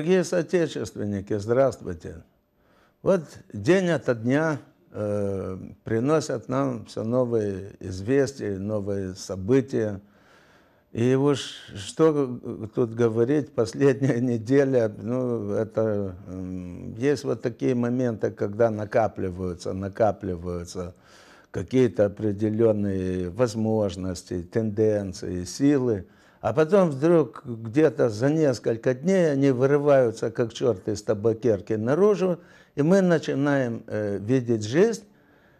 Дорогие соотечественники, здравствуйте. Вот день ото дня э, приносят нам все новые известия, новые события. И уж что тут говорить, последняя неделя, ну, это... Э, есть вот такие моменты, когда накапливаются, накапливаются какие-то определенные возможности, тенденции, силы – а потом вдруг где-то за несколько дней они вырываются, как черты из табакерки, наружу, и мы начинаем э, видеть жизнь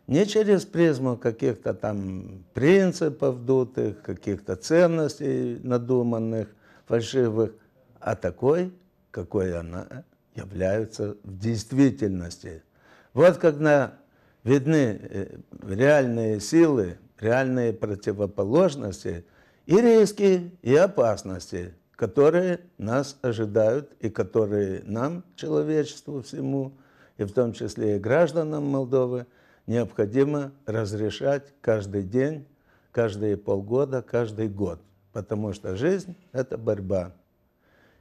не через призму каких-то там принципов дутых, каких-то ценностей надуманных, фальшивых, а такой, какой она является в действительности. Вот когда видны э, реальные силы, реальные противоположности – и риски, и опасности, которые нас ожидают и которые нам, человечеству всему, и в том числе и гражданам Молдовы, необходимо разрешать каждый день, каждые полгода, каждый год. Потому что жизнь – это борьба.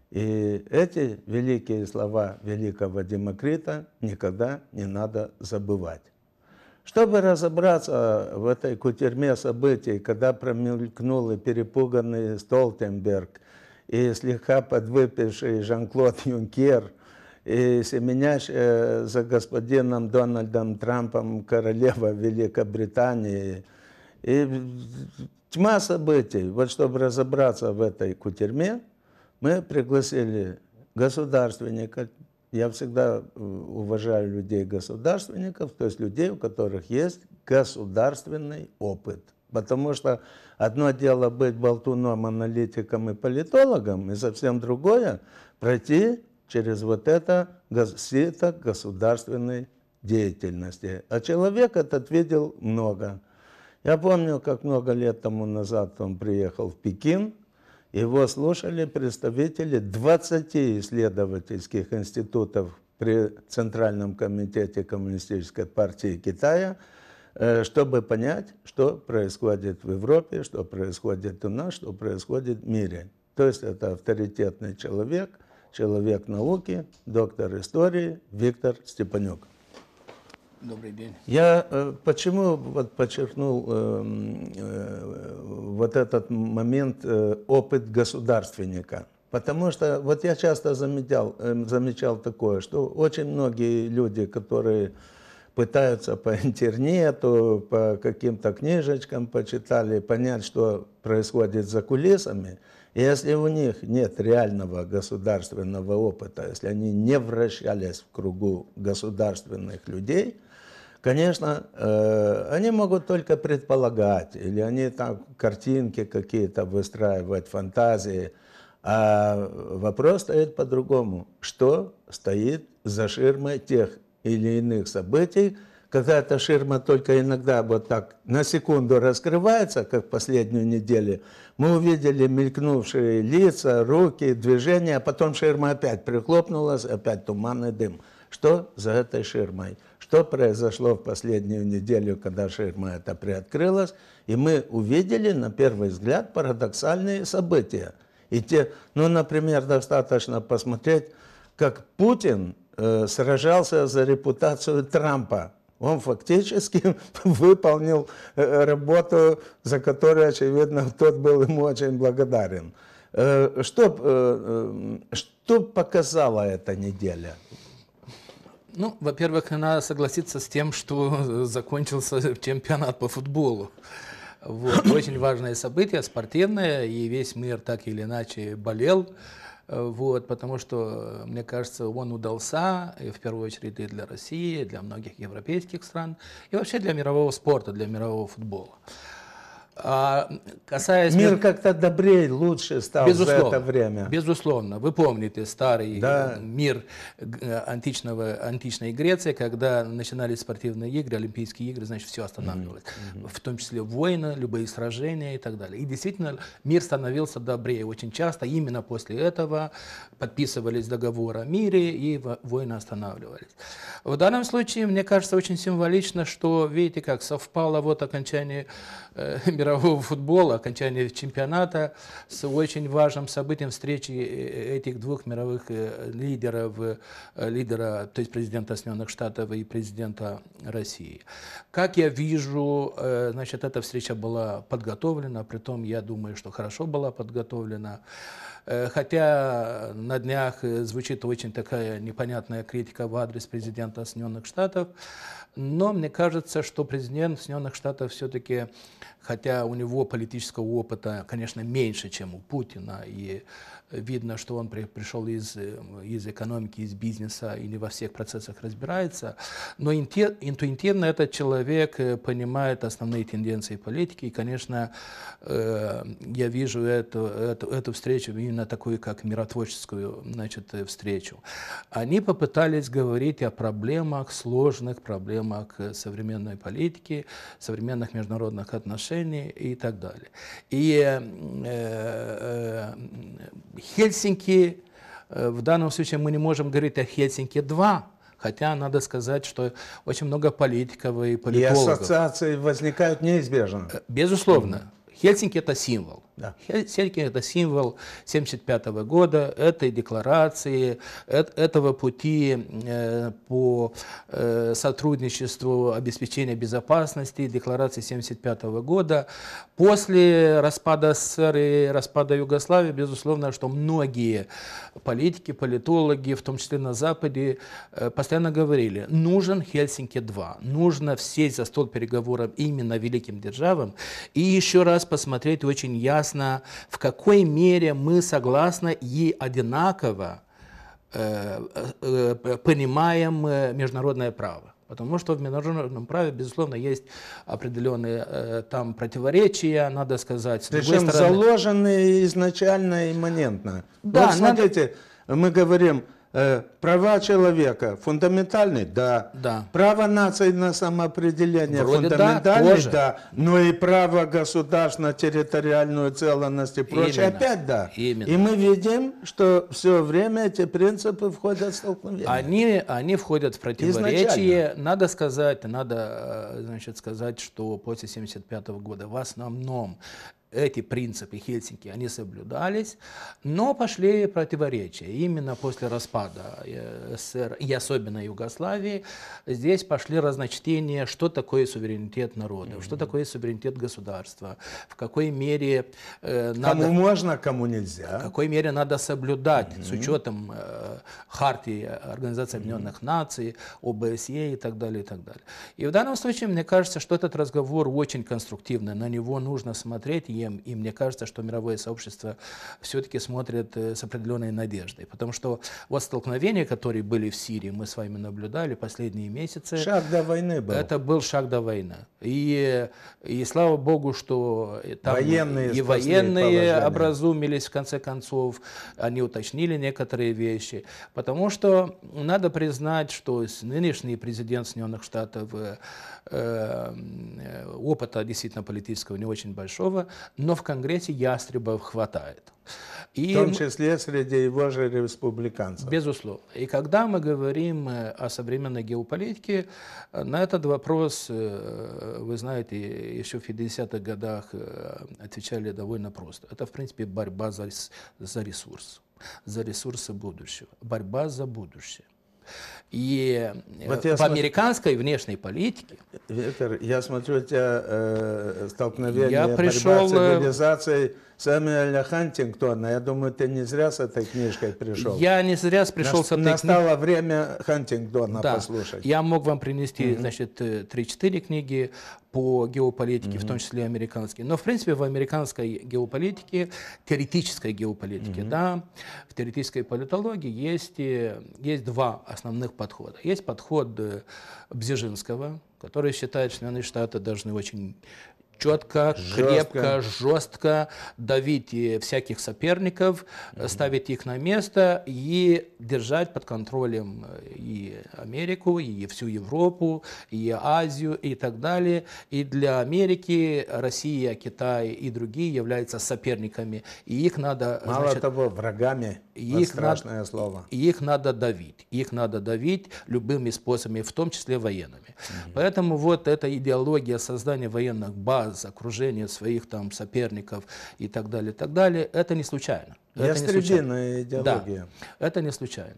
И эти великие слова великого Демокрита никогда не надо забывать. Чтобы разобраться э, в этой кутерьме событий, когда промелькнул перепуганный Столтенберг, и слегка подвыпивший Жан-Клод Юнкер, и семенящая э, за господином Дональдом Трампом королева Великобритании, и тьма событий. Вот чтобы разобраться в этой кутерьме, мы пригласили государственника, я всегда э, уважаю людей-государственников, то есть людей, у которых есть государственный опыт. Потому что одно дело быть болтуном, аналитиком и политологом, и совсем другое – пройти через вот это сито государственной деятельности. А человек этот видел много. Я помню, как много лет тому назад он приехал в Пекин – его слушали представители 20 исследовательских институтов при Центральном комитете Коммунистической партии Китая, э, чтобы понять, что происходит в Европе, что происходит у нас, что происходит в мире. То есть это авторитетный человек, человек науки, доктор истории Виктор Степанюк. Добрый день. Я э, почему вот подчеркнул эм, э, вот этот момент э, опыт государственника? Потому что вот я часто замечал, э, замечал такое, что очень многие люди, которые пытаются по интернету, по каким-то книжечкам почитали, понять, что происходит за кулисами, если у них нет реального государственного опыта, если они не вращались в кругу государственных людей – Конечно, э, они могут только предполагать, или они там картинки какие-то выстраивают, фантазии. А вопрос стоит по-другому. Что стоит за ширмой тех или иных событий, когда эта ширма только иногда вот так на секунду раскрывается, как в последнюю неделю, мы увидели мелькнувшие лица, руки, движения, а потом ширма опять прихлопнулась, опять туманный дым. Что за этой ширмой? что произошло в последнюю неделю, когда ширма это приоткрылась, и мы увидели, на первый взгляд, парадоксальные события. И те, ну, например, достаточно посмотреть, как Путин э, сражался за репутацию Трампа. Он фактически выполнил э, работу, за которую, очевидно, тот был ему очень благодарен. Э, что, э, что показала эта неделя? Ну, во-первых, надо согласиться с тем, что закончился чемпионат по футболу. Вот, очень важное событие, спортивное, и весь мир так или иначе болел. Вот, потому что, мне кажется, он удался, и в первую очередь и для России, и для многих европейских стран, и вообще для мирового спорта, для мирового футбола. А, касаясь мир как-то добрее, лучше стал безусловно, за это время. Безусловно, вы помните старый да. мир античного античной Греции, когда начинались спортивные игры, Олимпийские игры, значит все останавливалось, mm-hmm. в том числе войны, любые сражения и так далее. И действительно мир становился добрее очень часто. Именно после этого подписывались договоры о мире и войны останавливались. В данном случае мне кажется очень символично, что видите, как совпало вот окончание Э, мирового футбола, окончания чемпионата с очень важным событием встречи э, э, этих двух мировых лидеров, лидера, то есть президента Соединенных Штатов и президента России. Как я вижу, значит, эта встреча была подготовлена, при том я думаю, что хорошо была подготовлена. Хотя на днях звучит очень такая непонятная критика в адрес президента Соединенных Штатов, но мне кажется, что президент Соединенных Штатов все-таки хотя у него политического опыта, конечно, меньше, чем у Путина, и видно, что он при, пришел из, э, из экономики, из бизнеса и не во всех процессах разбирается, но интуитивно этот человек э, понимает основные тенденции политики, и, конечно, э, я вижу эту, эту, эту встречу именно такую, как миротворческую значит, э, встречу. Они попытались говорить о проблемах, сложных проблемах современной политики, современных международных отношений и так далее. И э, э, Хельсинки, э, в данном случае мы не можем говорить о Хельсинки-2, Хотя надо сказать, что очень много политиков и политологов. И ассоциации возникают неизбежно. Э, безусловно. Хельсинки – это символ. Да. Хельсинки – это символ 1975 года, этой декларации, э, этого пути э, по э, сотрудничеству обеспечения безопасности, декларации 1975 года. После распада СССР и распада Югославии, безусловно, что многие политики, политологи, в том числе на Западе, постоянно говорили, нужен Хельсинки-2, нужно сесть за стол переговоров именно великим державам и еще раз посмотреть очень ясно, ясно, в какой мере мы согласны и одинаково э, э, э понимаем э, международное право. Потому что в международном праве, безусловно, есть определенные э, там противоречия, надо сказать. Причем стороны... заложенные изначально имманентно. Да, вот смотрите, надо... мы говорим, Э, права человека фундаментальные, да. да. Право нации на самоопределение Вроде фундаментальные, да, да. Но и право государств на территориальную целостность и прочее, Именно. опять да. Именно. И мы видим, что все время эти принципы входят в столкновение. Они, они входят в противоречие. Надо сказать, надо э, значит, сказать, что после 1975 года в основном эти принципы Хельсинки, они соблюдались, но пошли противоречия. Именно после распада э, СССР и особенно Югославии здесь пошли разночтения, что такое суверенитет народов, mm-hmm. что такое суверенитет государства, в какой мере э, надо... Кому можно, а кому нельзя. В какой мере надо соблюдать mm-hmm. с учетом э, хартии Организации Объединенных mm-hmm. Наций, ОБСЕ и так далее, и так далее. И в данном случае, мне кажется, что этот разговор очень конструктивный, на него нужно смотреть, изменениям, и мне кажется, что мировое сообщество все-таки смотрит э, с определенной надеждой, потому что вот столкновения, которые были в Сирии, мы с вами наблюдали последние месяцы. Шаг до войны был. Это был шаг до войны. И, и слава богу, что э, там военные и военные положения. образумились в конце концов, они уточнили некоторые вещи, потому что надо признать, что нынешний президент Соединенных Штатов э, опыта действительно политического не очень большого, но в Конгрессе ястребов хватает. И, в том числе среди его же республиканцев. Безусловно. И когда мы говорим э, о современной геополитике, э, на этот вопрос, э, вы знаете, еще в 50-х годах отвечали довольно просто. Это, в принципе, борьба за, за ресурс, за ресурсы будущего, борьба за будущее и э, вот по см... американской внешней политике. Виктор, я смотрю, у тебя э, столкновение я пришел... борьба с э, цивилизацией Сэмюэля Хантингтона. Я думаю, ты не зря с этой книжкой пришел. Я не зря пришел Нас, с этой книжкой. Настало кни... время Хантингтона да. послушать. Я мог вам принести, Mm -hmm. значит, 3-4 э, книги по геополитике, Mm -hmm. в том числе американские. Но, в принципе, в американской геополитике, теоретической геополитике, Mm -hmm. да, в теоретической политологии есть, э, есть два основных подхода. Есть подход э, Бзижинского, который считает, члены штата должны очень четко, крепко, жестко, жестко давить всяких соперников, mm-hmm. ставить их на место и держать под контролем э, и Америку, и всю Европу, и Азию и так далее. И для Америки Россия, Китай и другие являются соперниками, и их надо... Мало значит, того, врагами их страшное надо, слово. Их надо давить. Их надо давить любыми способами, в том числе военными. Угу. Поэтому вот эта идеология создания военных баз, окружения своих там соперников и так далее, и так далее, это не случайно. Это не случайно. идеология. Да, это не случайно.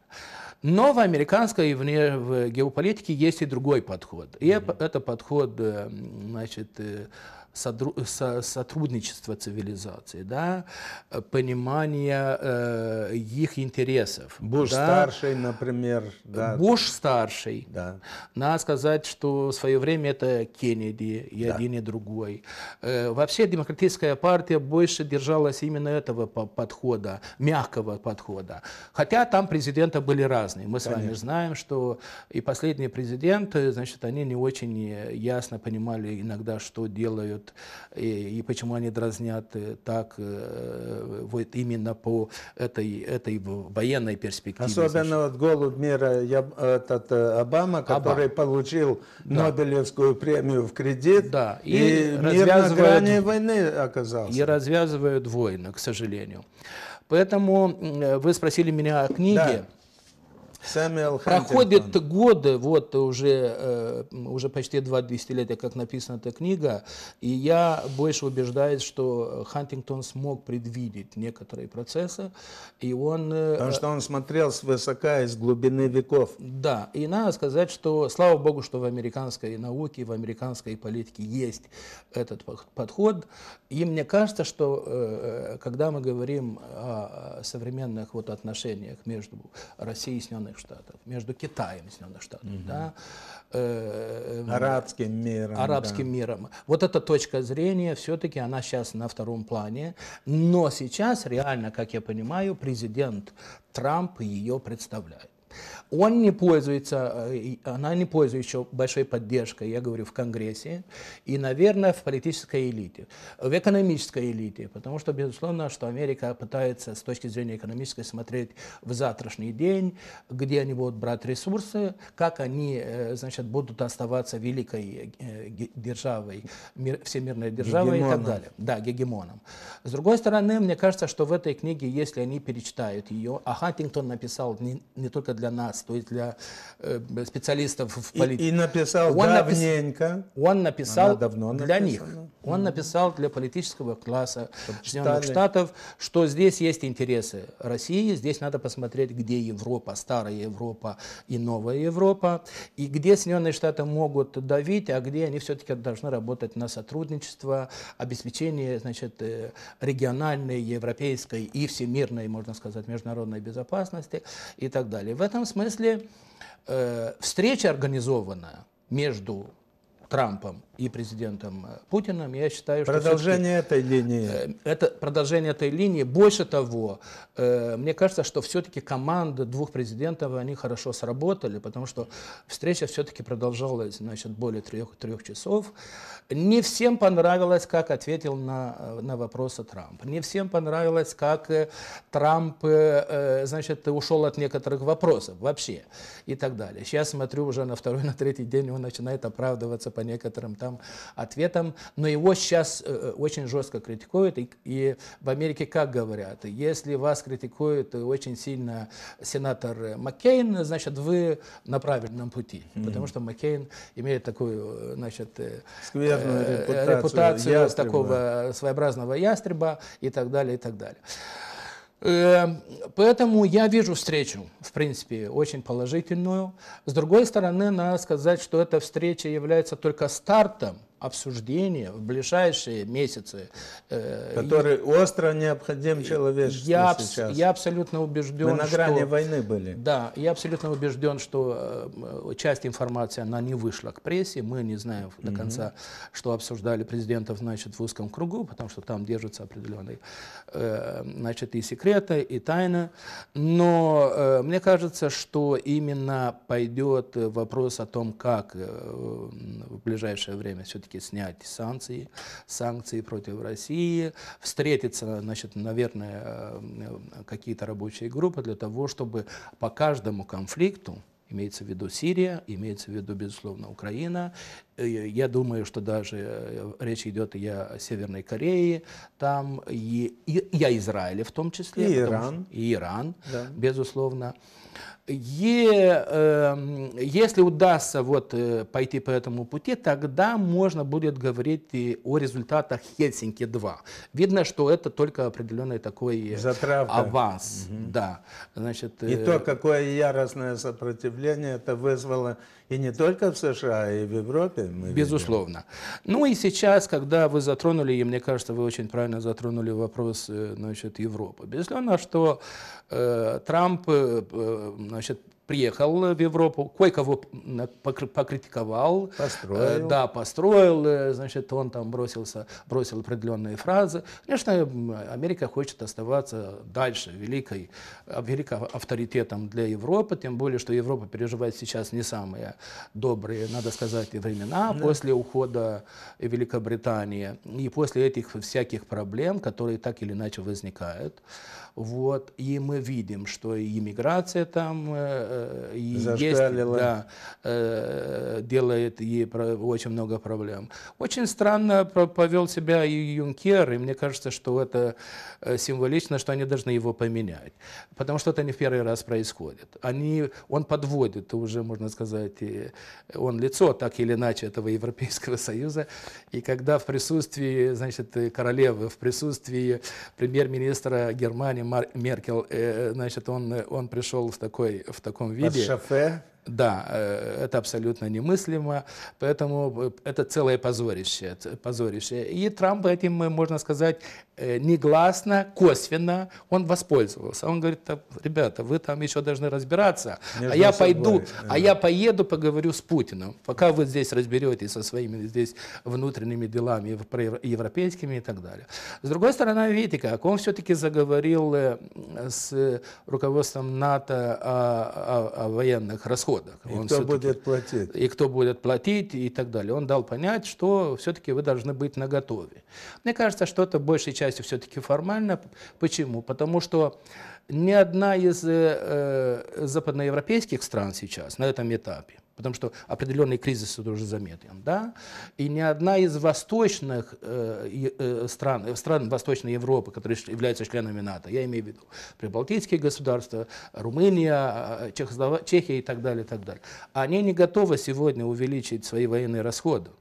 Но в американской и вне, в геополитике есть и другой подход. И угу. это подход, э, значит, э, сотрудничества цивилизаций, да, э, понимания э, их интересов. Буш да. старший, например. Да. Буш старший. Да. Надо сказать, что в свое время это Кеннеди и да. один и другой. Э, вообще демократическая партия больше держалась именно этого подхода, мягкого подхода. Хотя там президенты были разные. Мы с вами знаем, что и последние президенты, значит, они не очень ясно понимали иногда, что делают делают и, и почему они дразнят э, так э, вот именно по этой, этой военной перспективе. Особенно вот голубь мира я, этот э, Обама, который Обама. получил да. Нобелевскую премию в кредит да. и, и мир на грани войны оказался. И развязывают войны, к сожалению. Поэтому вы спросили меня о книге. Да. Проходят годы, вот уже, э, уже почти два десятилетия, как написана эта книга, и я больше убеждаюсь, что Хантингтон смог предвидеть некоторые процессы, и он... Э, Потому что он смотрел свысока из глубины веков. Да, и надо сказать, что слава богу, что в американской науке, в американской политике есть этот подход, и мне кажется, что э, когда мы говорим о современных вот отношениях между Россией и Соединенными Соединенных Штатов, между Китаем и Соединенных Штатов, угу. да, э, э арабским миром. Арабским да. миром. Вот эта точка зрения все-таки она сейчас на втором плане, но сейчас реально, как я понимаю, президент Трамп ее представляет он не пользуется, э, она не пользуется еще большой поддержкой, я говорю, в Конгрессе, и, наверное, в политической элите, в экономической элите, потому что, безусловно, что Америка пытается с точки зрения экономической смотреть в завтрашний день, где они будут брать ресурсы, как они, э, значит, будут оставаться великой э, державой, всемирной державой гегемоном. и так далее. Да, гегемоном. С другой стороны, мне кажется, что в этой книге, если они перечитают ее, а Хантингтон написал не, не только для нас, нас, то есть для э, специалистов в политике. И, и написал он давненько. Напис... Он написал давно для написана. них. Он написал для политического класса Соединенных Штатов, что здесь есть интересы России, здесь надо посмотреть, где Европа, старая Европа и новая Европа, и где Соединенные Штаты могут давить, а где они все-таки должны работать на сотрудничество, обеспечение значит, э, региональной, европейской и всемирной, можно сказать, международной безопасности и так далее. В этом смысле э, встреча организованная между Трампом и президентом э, Путиным. Я считаю, что продолжение этой линии. Э, это продолжение этой линии. Больше того, э, мне кажется, что все-таки команда двух президентов они хорошо сработали, потому что встреча все-таки продолжалась, значит, более трех трех часов. Не всем понравилось, как ответил на на вопросы Трамп. Не всем понравилось, как Трамп, значит, ушел от некоторых вопросов вообще и так далее. Сейчас смотрю уже на второй, на третий день он начинает оправдываться по некоторым там там ответом, но его сейчас э, э, очень жестко критикуют, и, и в Америке как говорят, если вас критикует э, очень сильно сенатор Маккейн, значит, вы на правильном пути, mm-hmm. потому что Маккейн имеет такую, значит, Скверную репутацию, репутацию такого своеобразного ястреба и так далее, и так далее. Эм, поэтому я вижу встречу, в принципе, очень положительную. С другой стороны, надо сказать, что эта встреча является только стартом – обсуждения в ближайшие месяцы. Э, Который и... остро необходим человечеству я, сейчас. Я абсолютно убежден, Мы на грани что... войны были. Да, я абсолютно убежден, что э, часть информации, она не вышла к прессе. Мы не знаем до конца, что обсуждали президентов, значит, в узком кругу, потому что там держатся определенные, э, значит, и секреты, и тайны. Но мне кажется, что именно пойдет вопрос о том, как в ближайшее время все-таки попытки снять санкции, санкции против России, встретиться, значит, наверное, э, какие-то рабочие группы для того, чтобы по каждому конфликту имеется в виду Сирия, имеется в виду, безусловно, Украина, Э, я думаю, что даже э, речь идет и о Северной Корее, там и, и, и о Израиле в том числе. И потому, Иран. И Иран, да. безусловно. И, э, эм, если удастся вот, э, пойти по этому пути, тогда можно будет говорить и о результатах Хельсинки-2. Видно, что это только определенный такой Затравка. аванс. Угу. Да. Значит, и э... то, какое яростное сопротивление это вызвало и не только в США, и в Европе. Мы Безусловно. Видим. Ну и сейчас, когда вы затронули, и мне кажется, вы очень правильно затронули вопрос э, значит, Европы. Безусловно, что э, Трамп э, э значит, приехал э, в Европу, кое-кого покритиковал. Э, построил. Да, построил, э, значит, он там бросился, бросил определенные фразы. Конечно, Америка хочет оставаться дальше великой, великим авторитетом для Европы, тем более, что Европа переживает сейчас не самые добрые, надо сказать, времена да. после ухода Великобритании и после этих всяких проблем, которые так или иначе возникают. Вот, и мы видим, что иммиграция там э, э и Зашкалила. есть, да, э, делает ей очень много проблем. Очень странно повел себя и Юнкер, и мне кажется, что это Э, символично, что они должны его поменять. Потому что это не в первый раз происходит. Они, он подводит уже, можно сказать, он лицо так или иначе этого Европейского Союза. И когда в присутствии, значит, королевы, в присутствии премьер-министра Германии Мар Меркель, э, значит, он, он пришел в, такой, в таком виде. Под шофе. Да, э, это абсолютно немыслимо, поэтому э, это целое позорище. позорище. И Трамп этим, э, можно сказать, негласно, косвенно он воспользовался. Он говорит, ребята, вы там еще должны разбираться, Между а я, собой. пойду, yeah. а я поеду поговорю с Путиным. Пока вы здесь разберетесь со своими здесь внутренними делами европейскими и так далее. С другой стороны, видите, как он все-таки заговорил с руководством НАТО о, о, о военных расходах расходах. И он кто будет платить. И кто будет платить и так далее. Он дал понять, что все-таки вы должны быть наготове. Мне кажется, что это большей частью все-таки формально. Почему? Потому что ни одна из э, э западноевропейских стран сейчас на этом этапе потому что определенный кризис уже заметен. Да? И ни одна из восточных э, э, стран, э, стран Восточной Европы, которые являются членами НАТО, я имею в виду прибалтийские государства, Румыния, э, Чехослова... Чехия и так далее, и так далее, они не готовы сегодня увеличить свои военные расходы.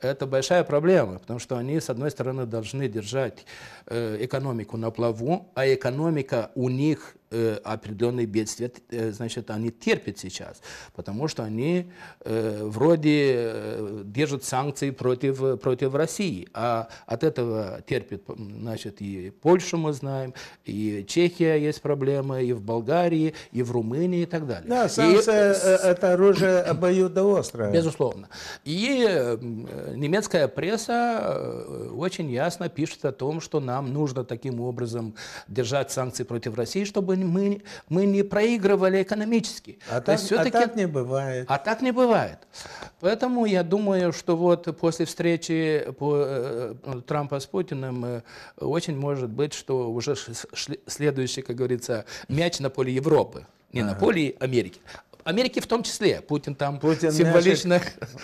Это большая проблема, потому что они, с одной стороны, должны держать э, экономику на плаву, а экономика у них э, определенные бедствия, э, значит, они терпят сейчас, потому что они э, вроде э, держат санкции против, против России, а от этого терпит, значит, и Польшу мы знаем, и Чехия есть проблемы, и в Болгарии, и в Румынии и так далее. Да, санкции и, э, это оружие обоюдоострое. Безусловно. И э, Э, немецкая пресса э, очень ясно пишет о том, что нам нужно таким образом держать санкции против России, чтобы мы, мы не проигрывали экономически. А, так, а так не бывает. А так не бывает. Поэтому я думаю, что вот после встречи по, э, Трампа с Путиным очень может быть, что уже следующий, как говорится, мяч на поле Европы. Не ага. на поле Америки, Америке в том числе. Путин там Путин символично мяч.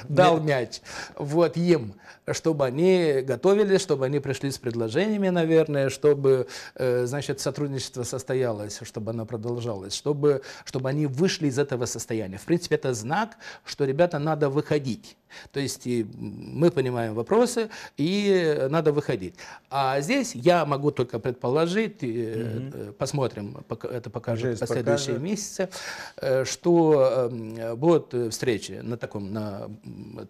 дал мяч вот им чтобы они готовились, чтобы они пришли с предложениями, наверное, чтобы, э, значит, сотрудничество состоялось, чтобы оно продолжалось, чтобы, чтобы они вышли из этого состояния. В принципе, это знак, что, ребята, надо выходить. То есть мы понимаем вопросы, и надо выходить. А здесь я могу только предположить, угу. посмотрим, это покажет Жизнь последующие покажет. месяцы, э, что будут встречи на таком на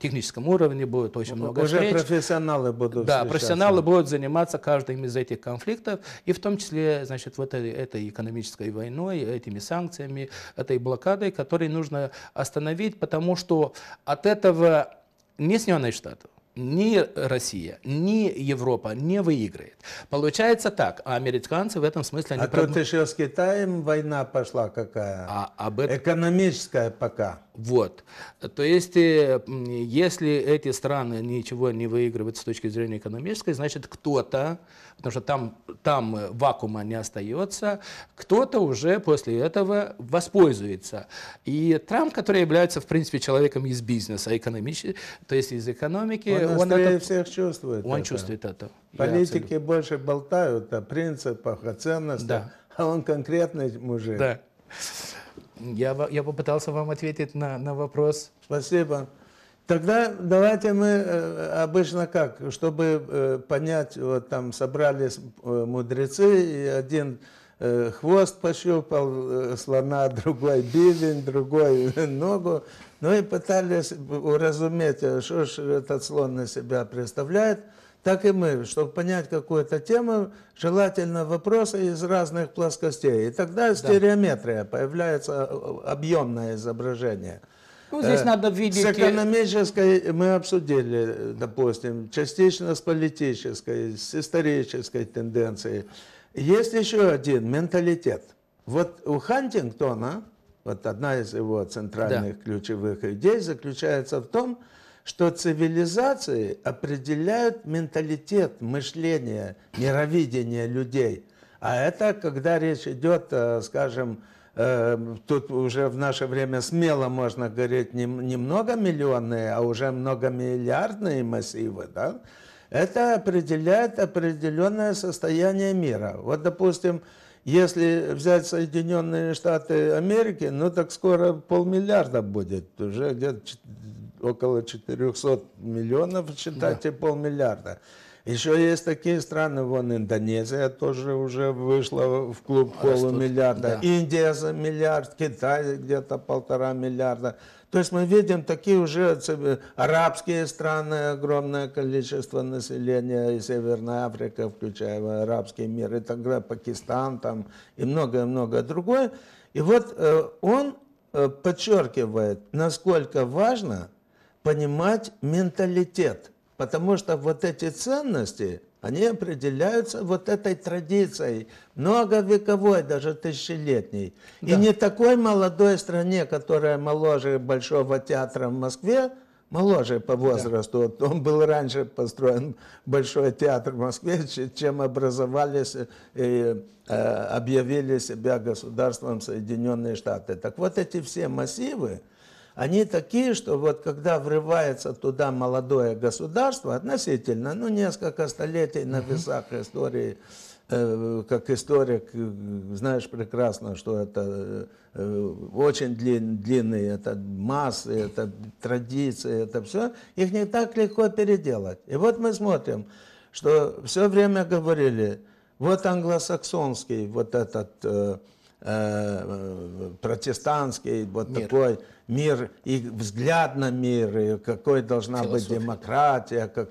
техническом уровне, будет очень много уже встреч речь. профессионалы будут Да, профессионалы будут заниматься каждым из этих конфликтов, и в том числе, значит, вот этой, этой экономической войной, этими санкциями, этой блокадой, которые нужно остановить, потому что от этого не Соединенные Штаты, ни Россия, ни Европа не выиграет. Получается так, а американцы в этом смысле... Они а прав... тут еще с Китаем война пошла какая, а, об этом... экономическая пока. Вот. То есть, э, если эти страны ничего не выигрывают с точки зрения экономической, значит, кто-то, потому что там, там э, вакуума не остается, кто-то уже после этого воспользуется. И Трамп, который является, в принципе, человеком из бизнеса, экономически, то есть из экономики, он, он это, всех чувствует. Он это. чувствует это. Политики больше болтают о принципах, о ценностях, да. а он конкретный мужик. Да. Я, я попытался вам ответить на, на вопрос. Спасибо. Тогда давайте мы э, обычно как, чтобы э, понять, вот там собрались э, мудрецы, и один хвост пощупал слона, другой бивень, другой ногу, ну и пытались уразуметь, что же этот слон на себя представляет – так и мы, чтобы понять какую-то тему, желательно вопросы из разных плоскостей. И тогда стереометрия, да. появляется э, объемное изображение. Ну, здесь э, надо видеть... С экономической мы обсудили, э, допустим, частично с политической, с исторической тенденцией. Есть еще один менталитет. Вот у Хантингтона, вот одна из его центральных да. ключевых идей заключается в том, что что цивилизации определяют менталитет, мышление, мировидение людей. А это, когда речь идет, э, скажем, э, тут уже в наше время смело можно говорить не, не многомиллионные, а уже многомиллиардные массивы, да, это определяет определенное состояние мира. Вот, допустим, если взять Соединенные Штаты Америки, ну так скоро полмиллиарда будет, уже где-то около 400 миллионов, считайте да. полмиллиарда. Еще есть такие страны, вон Индонезия тоже уже вышла в клуб полумиллиарда, да. Индия за миллиард, Китай где-то полтора миллиарда. То есть мы видим такие уже арабские страны, огромное количество населения, и Северная Африка, включая арабский мир, и тогда Пакистан там, и многое-многое другое. И вот э, он э, подчеркивает, насколько важно – понимать менталитет, потому что вот эти ценности, они определяются вот этой традицией, многовековой, даже тысячелетней. Да. И не такой молодой стране, которая моложе Большого театра в Москве, моложе по возрасту. Да. Он был раньше построен Большой театр в Москве, чем образовались э, и э, объявили себя государством Соединенные Штаты. Так вот эти все массивы, они такие, что вот когда врывается туда молодое государство, относительно, ну, несколько столетий на весах истории, э, как историк, э, знаешь прекрасно, что это э, очень длинный, длинные, это массы, это традиции, это все, их не так легко переделать. И вот мы смотрим, что все время говорили, вот англосаксонский вот этот Э, э, протестантский вот мир. такой мир и взгляд на мир, и какой должна Философия. быть демократия, как,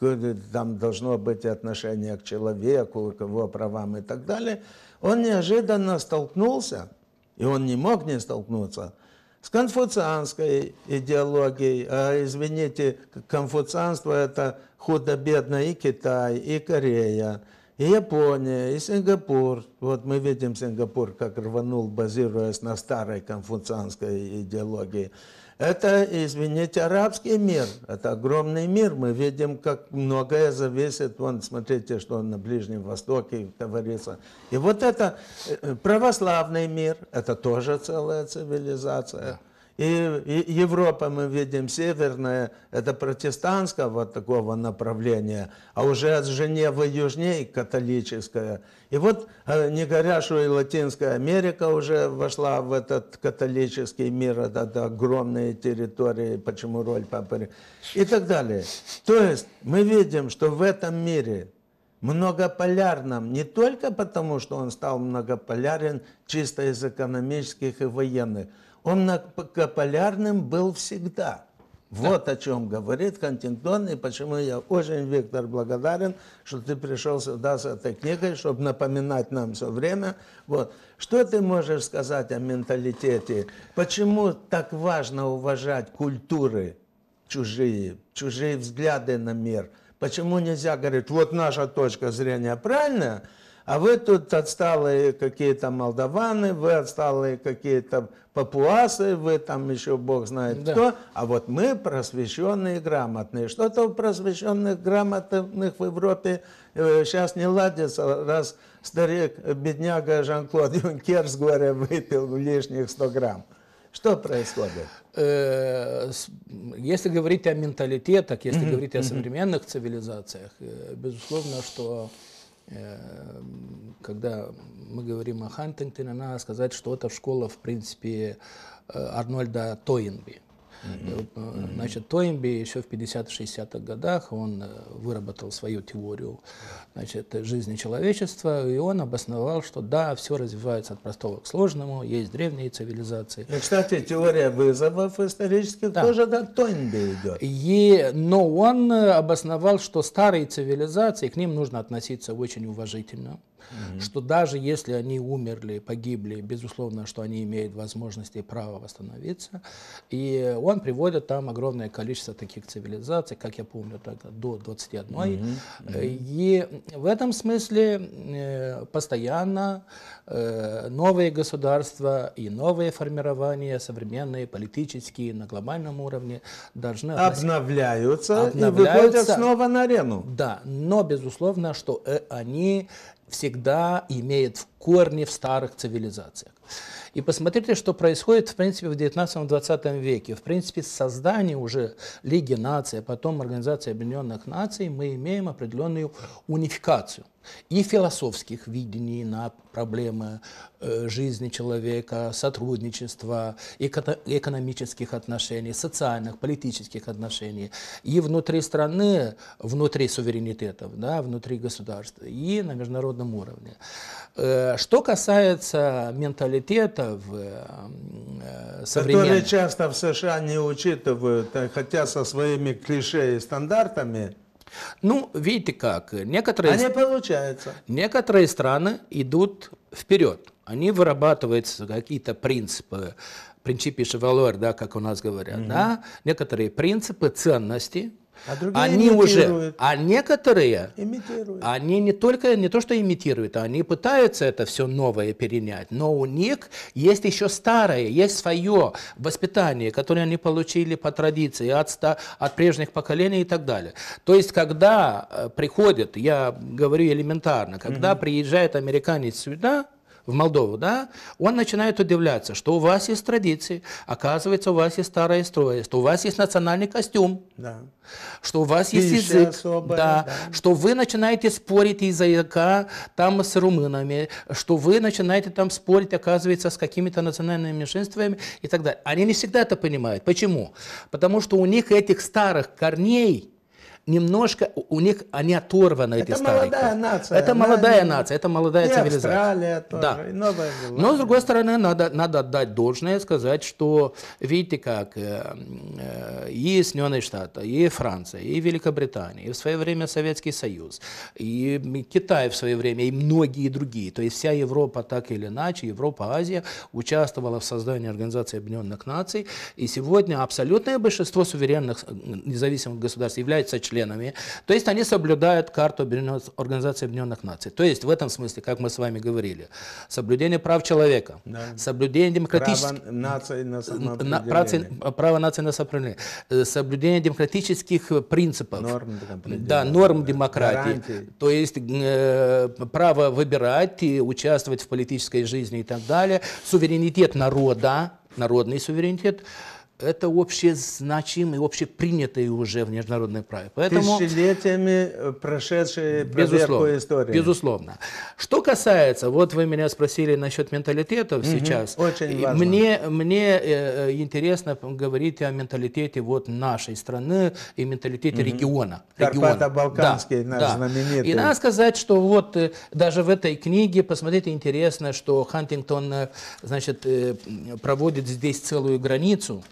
какое там должно быть отношение к человеку, к его правам и так далее, он неожиданно столкнулся, и он не мог не столкнуться, с конфуцианской идеологией. А, извините, конфуцианство – это худо-бедно и Китай, и Корея – и Япония, и Сингапур. Вот мы видим Сингапур, как рванул, базируясь на старой конфуцианской идеологии. Это, извините, арабский мир, это огромный мир. Мы видим, как многое зависит. Вон, смотрите, что на Ближнем Востоке говорится. И вот это э, православный мир, это тоже целая цивилизация. И, Европа мы видим северная, это протестантского вот такого направления, а уже от Женевы южнее католическая. И вот э, не говоря, что и Латинская Америка уже вошла в этот католический мир, это, это огромные территории, почему роль папы и так далее. То есть мы видим, что в этом мире многополярном, не только потому, что он стал многополярен чисто из экономических и военных, он многополярным был всегда. Да. Вот о чем говорит Хантингтон, и почему я очень, Виктор, благодарен, что ты пришел сюда с этой книгой, чтобы напоминать нам все время. Вот. Что ты можешь сказать о менталитете? Почему так важно уважать культуры чужие, чужие взгляды на мир? Почему нельзя говорить, вот наша точка зрения правильная, а вы тут отсталые какие-то молдаваны, вы отсталые какие-то папуасы, вы там еще бог знает да. кто. А вот мы просвещенные грамотные. Что-то у просвещенных грамотных в Европе сейчас э, не ладится, раз старик, бедняга Жан-Клод Юнкерс, говоря, выпил лишних 100 грамм. Что происходит? Э, если говорить о менталитетах, если говорить о современных цивилизациях, э, безусловно, что Эм, когда мы говорим о Хантингтоне, надо сказать что это школа в принципе, э, Арнольда Тойнби. Mm-hmm. Значит, Тоймби еще в 50-60-х годах он э, выработал свою теорию значит, жизни человечества, и он обосновал, что да, все развивается от простого к сложному, есть древние цивилизации. И, кстати, теория вызовов исторических да. тоже от Тоймби идет. И, но он обосновал, что старые цивилизации, к ним нужно относиться очень уважительно угу. что даже если они умерли, погибли, безусловно, что они имеют возможность и право восстановиться. И он приводит там огромное количество таких цивилизаций, как я помню, тогда до 21. Угу. Э, и в этом смысле э, постоянно э, новые государства и новые формирования, современные политические на глобальном уровне должны обновляются, обновляются и выходят снова на арену. Да, но безусловно, что они всегда имеет в корне в старых цивилизациях. И посмотрите, что происходит, в принципе, в 19-20 веке. В принципе, с создания уже Лиги наций, а потом Организации Объединенных Наций, мы имеем определенную унификацию и философских видений на проблемы э, жизни человека, сотрудничества, экономических отношений, социальных, политических отношений, и внутри страны, внутри суверенитетов, да, внутри государства, и на международном уровне. Э, что касается менталитетов э, современных... Которые часто в США не учитывают, хотя со своими клише и стандартами, ну, видите как, некоторые... А не получается. Некоторые страны идут вперед. Они вырабатывают какие-то принципы, принципы шевалор, да, как у нас говорят, угу. да, некоторые принципы, ценности, а они уже, а некоторые, имитируют. они не только не то что имитируют, они пытаются это все новое перенять, но у них есть еще старое, есть свое воспитание, которое они получили по традиции от ста, от прежних поколений и так далее. То есть когда э, приходит, я говорю элементарно, когда угу. приезжает американец сюда, в Молдову, да, он начинает удивляться, что у вас есть традиции, оказывается, у вас есть старая история, что у вас есть национальный костюм, да. что у вас Пища есть язык, особая, да, да, что вы начинаете спорить из-за языка там с румынами, что вы начинаете там спорить, оказывается, с какими-то национальными меньшинствами и так далее. Они не всегда это понимают. Почему? Потому что у них этих старых корней немножко у них они оторваны это эти старые. Молодая нация, это молодая не, нация, это молодая и цивилизация. Австралия тоже, да. и Новая Но с другой стороны надо надо отдать должное, сказать, что видите как э, э, и Соединенные Штаты, и Франция, и Великобритания, и в свое время Советский Союз, и Китай в свое время, и многие другие. То есть вся Европа так или иначе, Европа, Азия участвовала в создании Организации Объединенных Наций, и сегодня абсолютное большинство суверенных независимых государств является членами членами. То есть они соблюдают карту Организации Объединенных Наций. То есть в этом смысле, как мы с вами говорили, соблюдение прав человека, да. соблюдение демократических... Право нации на самоопределение. право нации на самоопределение. Соблюдение демократических э, принципов. Норм Да, норм демократии. Гарантии. То есть э, право выбирать и участвовать в политической жизни и так далее. Суверенитет народа, народный суверенитет это общезначимые, общепринятые уже в международном праве. Поэтому, Тысячелетиями прошедшие безусловно, истории. Безусловно. Что касается, вот вы меня спросили насчет менталитетов угу, сейчас. Очень важно. Мне, мне э, э, интересно говорить о менталитете вот нашей страны и менталитете угу. региона. Карпато-Балканский да, наш да. знаменитый. И надо сказать, что вот э, даже в этой книге, посмотрите, интересно, что Хантингтон, э, значит, э, проводит здесь целую границу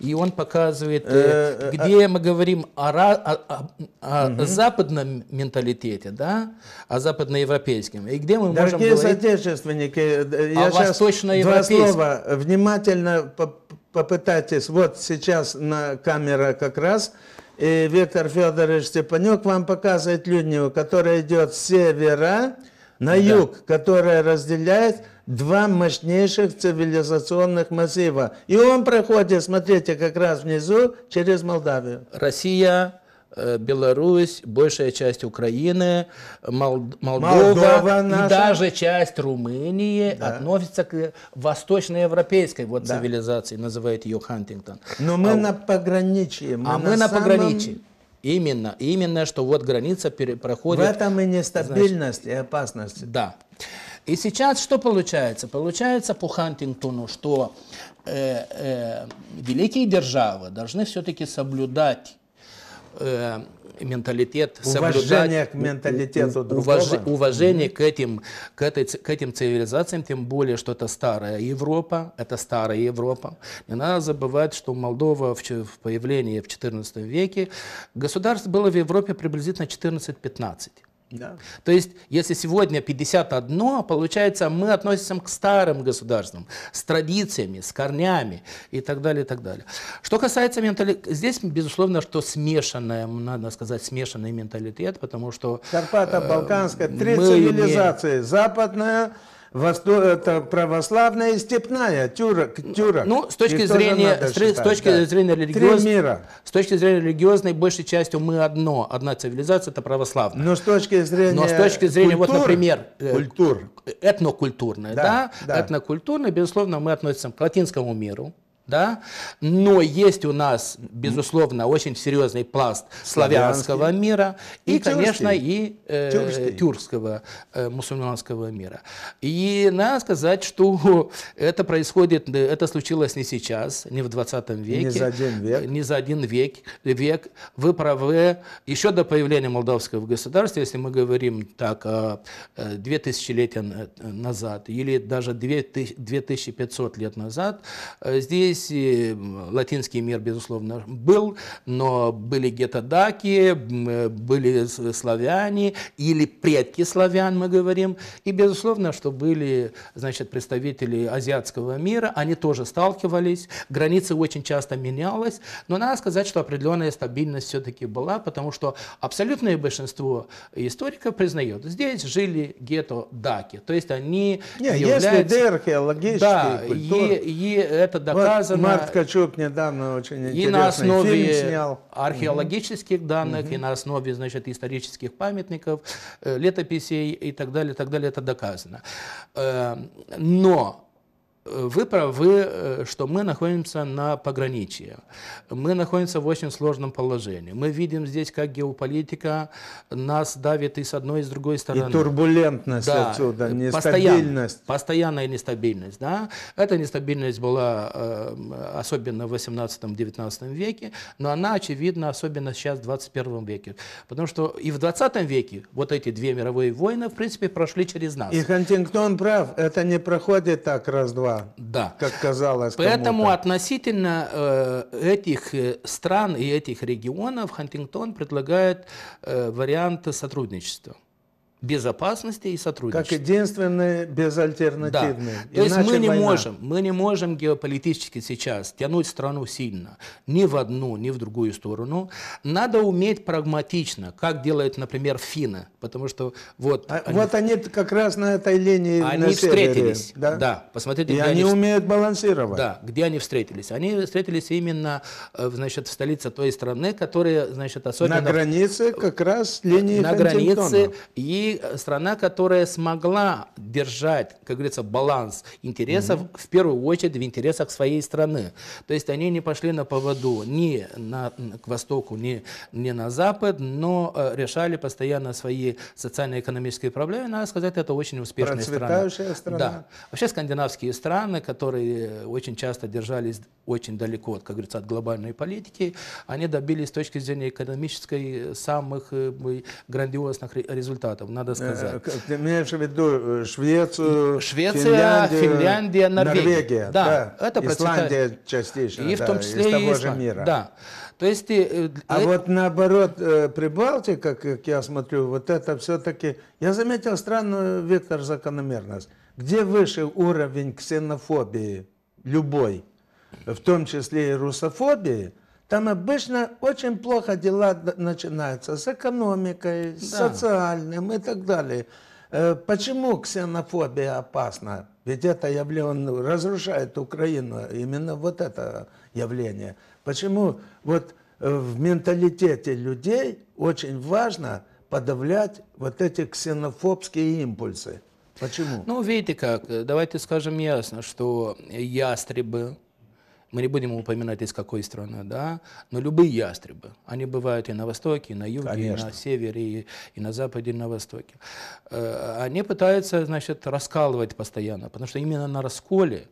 и он показывает, э, э, э, где мы говорим о западном менталитете, да, о западноевропейском, и где мы можем говорить... соотечественники, я сейчас два слова внимательно попытайтесь, вот сейчас на камера как раз, и Виктор Федорович Степанюк вам показывает линию, которая идет с севера на да. юг, которая разделяет два мощнейших цивилизационных массива. И он проходит, смотрите, как раз внизу, через Молдавию. Россия, э, Беларусь, большая часть Украины, Молд... Молдова, Молдова наша. и даже часть Румынии да. относятся к восточноевропейской вот да. цивилизации, называет ее Хантингтон. Но мы а, на пограничье. Мы а на мы на самом... пограничье. Именно, именно, что вот граница проходит. В этом и нестабильность, значит, и опасность. Да. И сейчас что получается? Получается по Хантингтону, что э, э, великие державы должны все-таки соблюдать э, менталитет, уважение к менталитету другого. Уваж, уважение mm-hmm. к, этим, к, этой, к этим цивилизациям, тем более, что это старая Европа, это старая Европа. Не надо забывать, что Молдова в, в появлении в XIV веке государство было в Европе приблизительно 14-15. Да. То есть, если сегодня 51, получается, мы относимся к старым государствам, с традициями, с корнями и так далее, и так далее. Что касается менталитета, здесь, безусловно, что смешанное, надо сказать, смешанный менталитет, потому что... Карпата-Балканская, э, треть цивилизации, имеем... западная, восто... православная и степная, тюрок. тюрок. Ну, с точки, Их зрения, с, считать, с точки да. зрения религиоз... мира. С точки зрения религиозной, большей частью мы одно, одна цивилизация, это православная. Но с точки зрения Но с точки зрения, культур, вот, например, э, культур. этнокультурная, да, да, да. этнокультурная, безусловно, мы относимся к латинскому миру, да? Но есть у нас, безусловно, очень серьезный пласт славянского мира и, и конечно, и э, тюркского э, мусульманского мира. И надо сказать, что это происходит, э, это случилось не сейчас, не в 20 веке. Не за один век. Не за один век. век. Вы правы, еще до появления молдавского государства, если мы говорим так, э, две лет э, назад или даже 2500 лет назад, здесь здесь латинский мир, безусловно, был, но были гетадаки, были славяне или предки славян, мы говорим, и, безусловно, что были, значит, представители азиатского мира, они тоже сталкивались, границы очень часто менялась, но надо сказать, что определенная стабильность все-таки была, потому что абсолютное большинство историков признает, здесь жили гетто-даки, то есть они Не, являются... Есть археологические да, культуры. И, и это доказывает показано. Март Качук недавно очень интересный и на основе фильм снял. археологических mm данных, mm и на основе значит, исторических памятников, э, летописей и так далее, так далее, это доказано. Э, но вы правы, э, что мы находимся на пограничье. Мы находимся в очень сложном положении. Мы видим здесь, как геополитика нас давит и с одной, и с другой стороны. И турбулентность да. отсюда, нестабильность. постоянная нестабильность. Да? Эта нестабильность была э, особенно в 18-19 веке, но она очевидна особенно сейчас в 21 веке. Потому что и в 20 веке вот эти две мировые войны, в принципе, прошли через нас. И Хантингтон прав, это не проходит так раз-два да. как казалось. Поэтому относительно э, этих э, стран и этих регионов Хантингтон предлагает э, вариант сотрудничества безопасности и сотрудничества. Как единственное безальтернативное. Да. То есть мы не война. можем, мы не можем геополитически сейчас тянуть страну сильно ни в одну, ни в другую сторону. Надо уметь прагматично, как делают, например, финны, потому что вот. А, они, вот они как раз на этой линии. Они на севере, встретились, да. да посмотрите, и где они, они умеют балансировать. Да, где они встретились? Они встретились именно, э, значит, в столице той страны, которая, значит, особенно на границе как раз линии на границе и Э, страна, которая смогла держать, как говорится, баланс интересов mm -hmm. в первую очередь в интересах своей страны. То есть они не пошли на поводу ни на, к востоку, ни, ни на запад, но э, решали постоянно свои социально-экономические проблемы. Надо сказать, это очень успешная страна. страна. Да. Вообще скандинавские страны, которые э, очень часто держались очень далеко, от, как говорится, от глобальной политики, они добились с точки зрения экономической э, самых э, грандиозных результатов надо э, сказать. Ты имеешь в виду э, Швецию, Швеция, Финляндия, Финляндия Норвегия. Норвегия да, да. Это Исландия процветает. частично. И да, в том числе из того и Исланд, же мира. Да. То есть, э, а э... вот наоборот, э, Прибалтика, как я смотрю, вот это все-таки... Я заметил странную, вектор закономерность. Где выше уровень ксенофобии, любой, в том числе и русофобии – там обычно очень плохо дела начинаются с экономикой, да. социальным и так далее. Э, почему ксенофобия опасна? Ведь это явление разрушает Украину, именно вот это явление. Почему вот э, в менталитете людей очень важно подавлять вот эти ксенофобские импульсы? Почему? Ну, видите как, э, давайте скажем ясно, что ястребы, мы не будем упоминать, из какой страны, да, но любые ястребы, они бывают и на востоке, и на юге, Конечно. и на севере, и, и на западе, и на востоке. Э, они пытаются, значит, раскалывать постоянно, потому что именно на расколе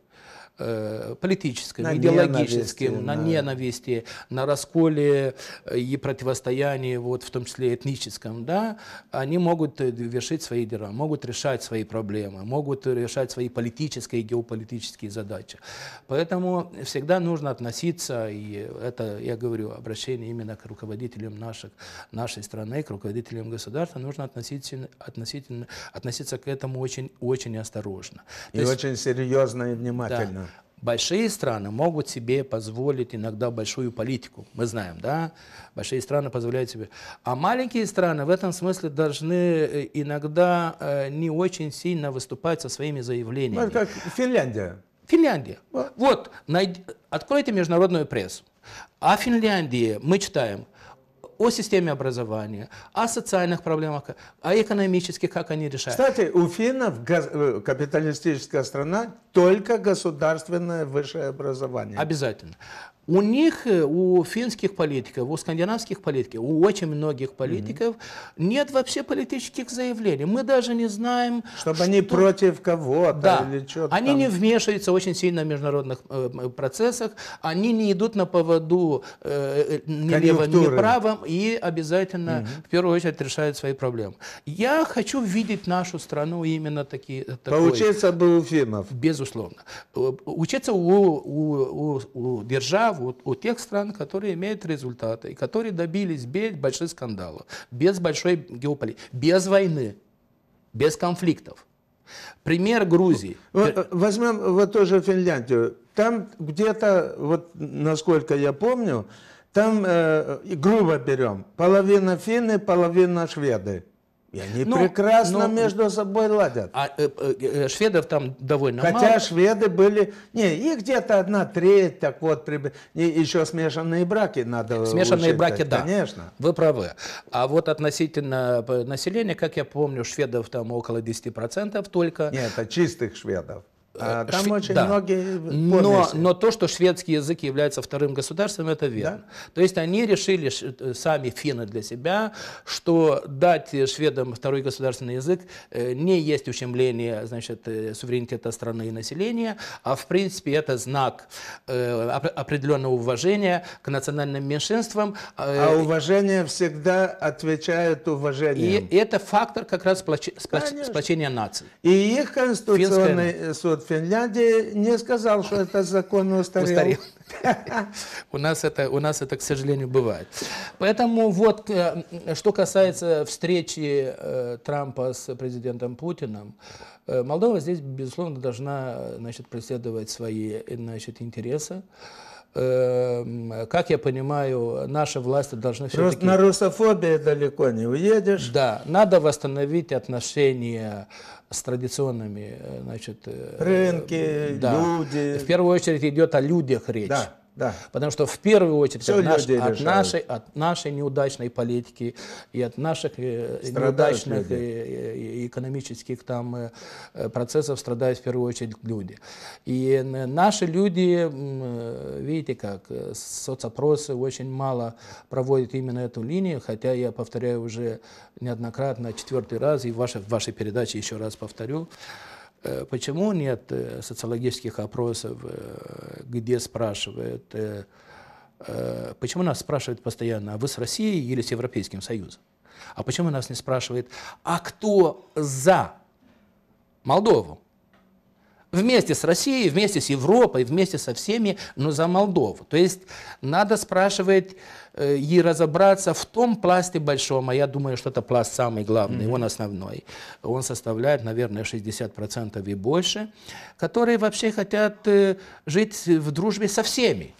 Э, политическим, на идеологическим, ненависти, на да. ненависти, на расколе э, и противостоянии, вот, в том числе этническом, да, они могут э, вершить свои дела, могут решать свои проблемы, могут решать свои политические и геополитические задачи. Поэтому всегда нужно относиться, и это, я говорю, обращение именно к руководителям наших, нашей страны, к руководителям государства, нужно относительно, относительно, относиться к этому очень, очень осторожно. И То есть, очень серьезно и внимательно. Да. Большие страны могут себе позволить иногда большую политику, мы знаем, да, большие страны позволяют себе. А маленькие страны в этом смысле должны э, иногда э, не очень сильно выступать со своими заявлениями. Ну, это как Финляндия. Финляндия. Вот, найд... откройте международную прессу. О Финляндии мы читаем о системе образования, о социальных проблемах, о экономических, как они решают. Кстати, у финнов э, капиталистическая страна только государственное высшее образование. Обязательно. У них, э, у финских политиков, у скандинавских политиков, у очень многих политиков mm-hmm. нет вообще политических заявлений. Мы даже не знаем... Чтобы что... они против кого-то да. или что-то Они там. не вмешиваются очень сильно в международных э, процессах, они не идут на поводу э, э ни левым, ни правым и обязательно mm-hmm. в первую очередь решают свои проблемы. Я хочу видеть нашу страну именно такие... Э, Поучиться такой, бы у финнов. Безусловно. Учиться у, у, у, у держав вот у тех стран, которые имеют результаты, и которые добились без больших скандалов, без большой геополитики, без войны, без конфликтов. Пример Грузии. Э, э, возьмем вот тоже Финляндию. Там где-то, вот насколько я помню, там, э, грубо берем, половина финны, половина шведы. И они ну, прекрасно ну, между собой ладят. А э, э, э шведов там довольно Хотя мало. Хотя шведы были... Не, их где-то одна треть, так вот, при, и еще смешанные браки надо Смешанные учитывать, браки, да. Конечно. Вы правы. А вот относительно э, населения, как я помню, шведов там около 10% только. Нет, это чистых шведов. Э, э, там Шве... очень да. многие но, но то, что шведский язык является вторым государством, это верно. Да? То есть они решили, э, сами финны для себя, что дать шведам второй государственный язык не есть ущемление значит, суверенитета страны и населения, а в принципе это знак определенного уважения к национальным меньшинствам. А уважение всегда отвечает уважением. И это фактор как раз сплочения наций. И их конституционный Финская... суд Финляндии не сказал, что это закон устарел. устарел. у, нас это, у нас это, к сожалению, бывает. Поэтому вот, э, что касается встречи э, Трампа с президентом Путиным, э, Молдова здесь, безусловно, должна значит, преследовать свои значит, интересы. Эм, как я понимаю, наши власти должны все-таки... На русофобии далеко не уедешь. Да, надо восстановить отношения с традиционными, э, значит... Э, Рынки, да. люди. В первую очередь идет о людях речь. Да. Да. Потому что в первую очередь от, наш, от, нашей, от нашей неудачной политики и от наших э, страдают неудачных люди. Э, э, экономических там, процессов страдают в первую очередь люди. И наши люди, видите как, соцопросы очень мало проводят именно эту линию, хотя я повторяю уже неоднократно, четвертый раз, и в вашей, в вашей передаче еще раз повторю, Э, почему нет э, социологических опросов, э, где спрашивают, почему нас спрашивают постоянно, а вы с Россией или с Европейским Союзом? А почему нас не спрашивают, а кто за Молдову? вместе с Россией, вместе с Европой, вместе со всеми, но за Молдову. То есть надо спрашивать э, и разобраться в том пласте большом, а я думаю, что это пласт самый главный, mm-hmm. он основной. Он составляет, наверное, 60% и больше, которые вообще хотят э, жить в дружбе со всеми.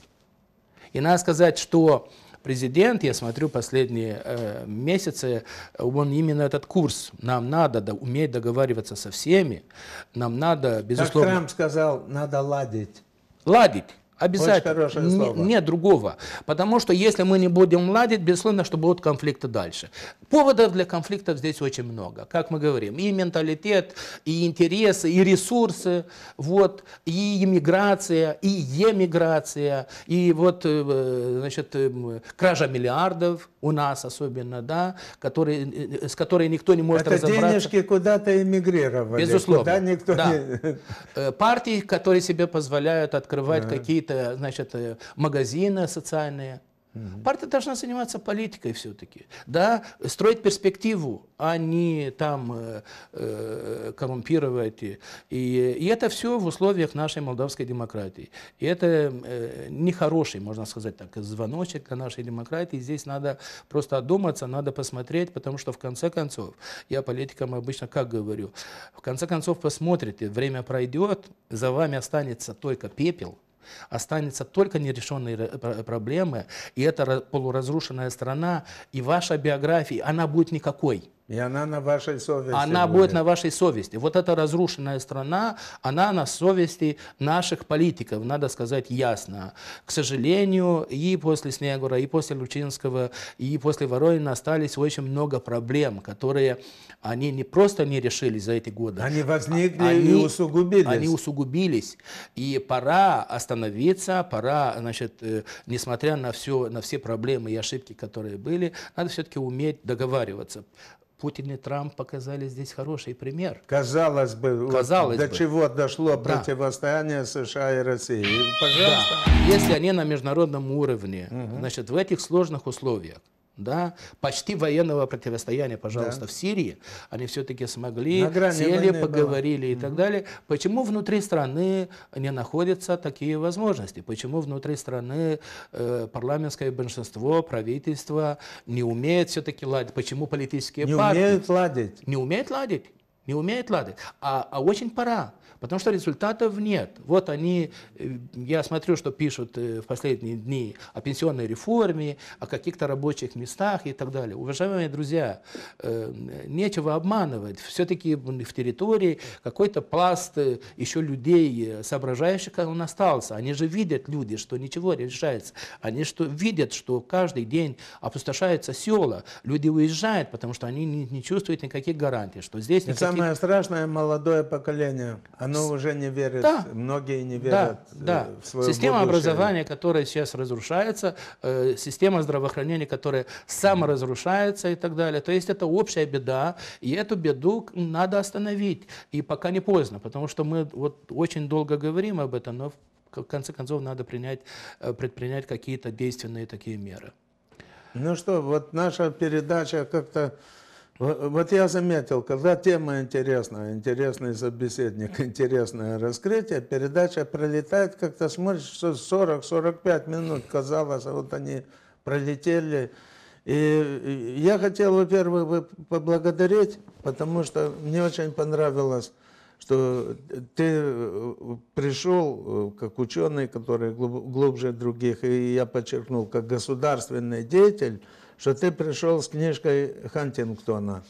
И надо сказать, что президент, я смотрю последние э, месяцы, он именно этот курс. Нам надо да, уметь договариваться со всеми, нам надо, безусловно... Как Трамп сказал, надо ладить. Ладить. Обязательно. Не, нет другого. Потому что если мы не будем ладить, безусловно, что будут конфликты дальше. Поводов для конфликтов здесь очень много. Как мы говорим, и менталитет, и интересы, и ресурсы, вот, и иммиграция, и эмиграция, и вот, э, э, значит, эм, кража миллиардов, у нас особенно, да, которые, с которой никто не может Это разобраться. денежки куда-то эмигрировали. Безусловно. Куда никто да. не... Э, партии, которые себе позволяют открывать да. какие-то, значит, э, магазины социальные, Угу. Партия должна заниматься политикой все-таки, да, строить перспективу, а не там э, э, коррумпировать. И, и это все в условиях нашей молдавской демократии. И это э, нехороший, можно сказать так, звоночек для нашей демократии. Здесь надо просто одуматься, надо посмотреть, потому что в конце концов, я политикам обычно как говорю, в конце концов посмотрите, время пройдет, за вами останется только пепел, Останется только нерешенные проблемы, и эта полуразрушенная страна, и ваша биография, она будет никакой. И она на вашей совести. Она будет, будет на вашей совести. Вот эта разрушенная страна, она на совести наших политиков, надо сказать ясно. К сожалению, и после Снегура, и после Лучинского, и после Воронина остались очень много проблем, которые они не просто не решили за эти годы. Они а возникли они, и усугубились. Они усугубились. И пора остановиться, пора, значит, э, несмотря на, все, на все проблемы и ошибки, которые были, надо все-таки уметь договариваться Путин и Трамп показали здесь хороший пример. Казалось бы, Казалось вот, бы. до чего дошло да. противостояние США и России. Пожалуйста. Да. Если они на международном уровне, угу. значит, в этих сложных условиях да, почти военного противостояния, пожалуйста, да. в Сирии, они все-таки смогли, сели, поговорили было. и так далее. Почему внутри страны не находятся такие возможности? Почему внутри страны э, парламентское большинство, правительство не умеет все-таки ладить? Почему политические не партии? Не умеют ладить. Не умеют ладить? не умеет ладить, а, а очень пора, потому что результатов нет. Вот они, э, я смотрю, что пишут э, в последние дни о пенсионной реформе, о каких-то рабочих местах и так далее. Уважаемые друзья, э, нечего обманывать. Все-таки в территории какой-то пласт еще людей, соображающих, он остался. Они же видят люди, что ничего решается. Они что, видят, что каждый день опустошаются села, люди уезжают, потому что они не, не чувствуют никаких гарантий, что здесь... На самое страшное молодое поколение, оно уже не верит, да. многие не верят да, э, да. в свою Система будущее. образования, которая сейчас разрушается, э, система здравоохранения, которая саморазрушается и так далее. То есть это общая беда, и эту беду надо остановить. И пока не поздно, потому что мы вот очень долго говорим об этом, но в конце концов надо принять, э, предпринять какие-то действенные такие меры. Ну что, вот наша передача как-то вот я заметил, когда тема интересная, интересный собеседник, интересное раскрытие, передача пролетает, как-то смотришь, что 40-45 минут, казалось, вот они пролетели. И я хотел, во-первых, поблагодарить, потому что мне очень понравилось, что ты э, пришел э, как ученый, который глубже других, и я подчеркнул, как государственный деятель – что ты пришел с книжкой Хантингтона,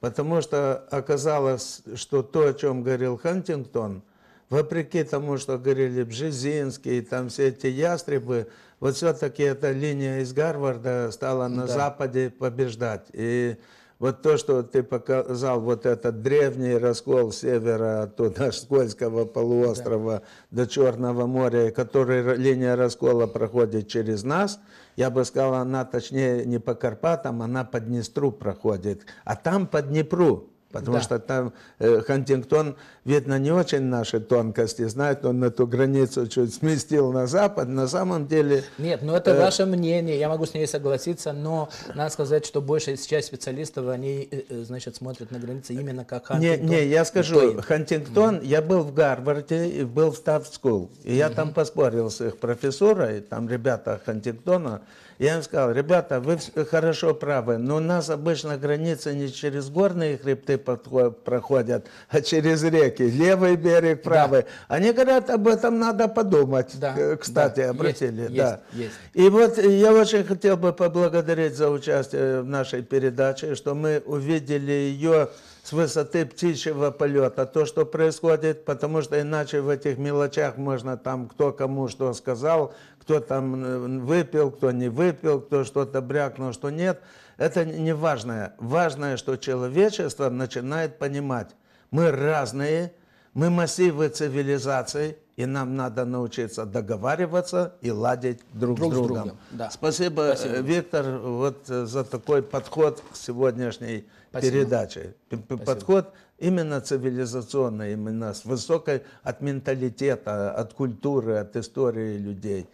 потому что оказалось, что то, о чем говорил Хантингтон, вопреки тому, что говорили Бжезинский, и там все эти ястребы, вот все-таки эта линия из Гарварда стала на да. Западе побеждать. И вот то, что ты показал, вот этот древний раскол севера оттуда, Скользкого полуострова да. до Черного моря, который линия раскола проходит через нас, я бы сказал, она точнее не по Карпатам, она по Днестру проходит, а там по Днепру. Потому да. что там э, Хантингтон, видно, не очень наши тонкости знает, он эту границу чуть сместил на запад, на самом деле... Нет, ну это э, ваше мнение, я могу с ней согласиться, но надо сказать, что большая часть специалистов, они, э, э значит, смотрят на границы именно как Хантингтон. Не, не, я скажу, Стоит. Хантингтон, mm-hmm. я был в Гарварде и был в Стафт-скул, и я mm-hmm. там поспорил с их профессорой, там ребята Хантингтона, я им сказал, ребята, вы хорошо правы, но у нас обычно границы не через горные хребты проходят, а через реки. Левый берег, правый. Да. Они говорят, об этом надо подумать. Да. Э, кстати, да. обратили. Есть, да. есть, есть. И вот я очень хотел бы поблагодарить за участие в нашей передаче, что мы увидели ее с высоты птичьего полета, то, что происходит, потому что иначе в этих мелочах можно там кто кому что сказал, кто там э, выпил, кто не выпил, кто что-то брякнул, что нет. Это не важное. Важное, что человечество начинает понимать. Мы разные, мы массивы цивилизаций, и нам надо научиться договариваться и ладить друг, друг с другом. С другом. Да. Спасибо, э, Спасибо, Виктор, вот э, за такой подход к сегодняшней Спасибо. передаче. Спасибо. Подход именно цивилизационный, именно с высокой от менталитета, от культуры, от истории людей.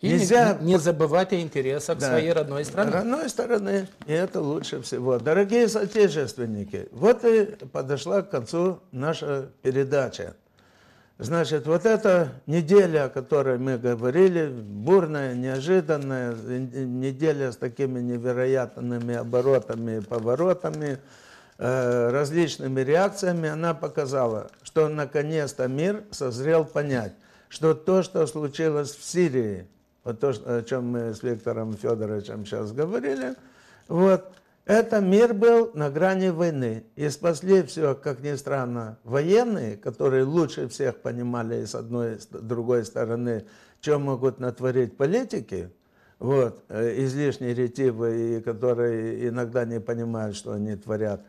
И Нельзя не, не забывать о интересах да. своей родной страны. Родной стороны, и это лучше всего. Дорогие соотечественники, вот и подошла к концу наша передача. Значит, вот эта неделя, о которой мы говорили, бурная, неожиданная, неделя с такими невероятными оборотами и поворотами, э, различными реакциями, она показала, что наконец-то мир созрел понять, что то, что случилось в Сирии – вот то, о чем мы с Виктором Федоровичем сейчас говорили, вот, это мир был на грани войны. И спасли все, как ни странно, военные, которые лучше всех понимали с одной, с другой стороны, чем могут натворить политики, вот, э, излишние ретивы, и которые иногда не понимают, что они творят.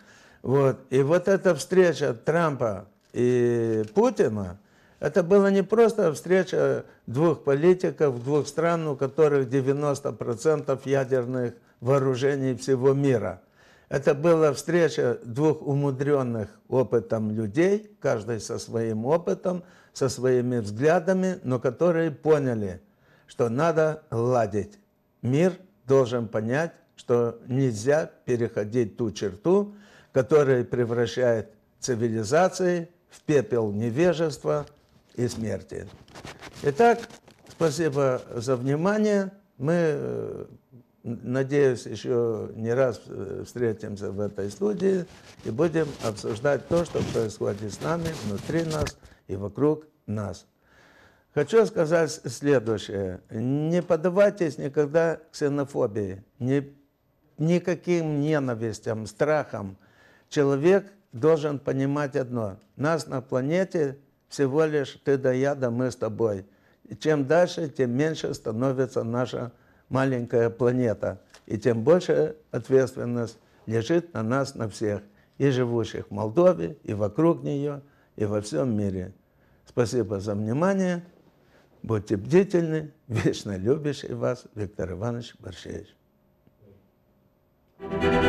Вот. И вот эта встреча Трампа и Путина, это была не просто встреча двух политиков, двух стран, у которых 90% ядерных вооружений всего мира. Это была встреча двух умудренных опытом людей, каждый со своим опытом, со своими взглядами, но которые поняли, что надо ладить. Мир должен понять, что нельзя переходить ту черту, которая превращает цивилизации в пепел невежества – и смерти. Итак, спасибо за внимание. Мы, э, надеюсь, еще не раз э, встретимся в этой студии и будем обсуждать то, что происходит с нами, внутри нас и вокруг нас. Хочу сказать следующее. Не поддавайтесь никогда ксенофобии, ни, никаким ненавистям, страхам. Человек должен понимать одно. Нас на планете всего лишь ты да я, да мы с тобой. И чем дальше, тем меньше становится наша маленькая планета, и тем больше ответственность лежит на нас, на всех, и живущих в Молдове, и вокруг нее, и во всем мире. Спасибо за внимание. Будьте бдительны. Вечно любящий вас Виктор Иванович Борщевич. Thank you.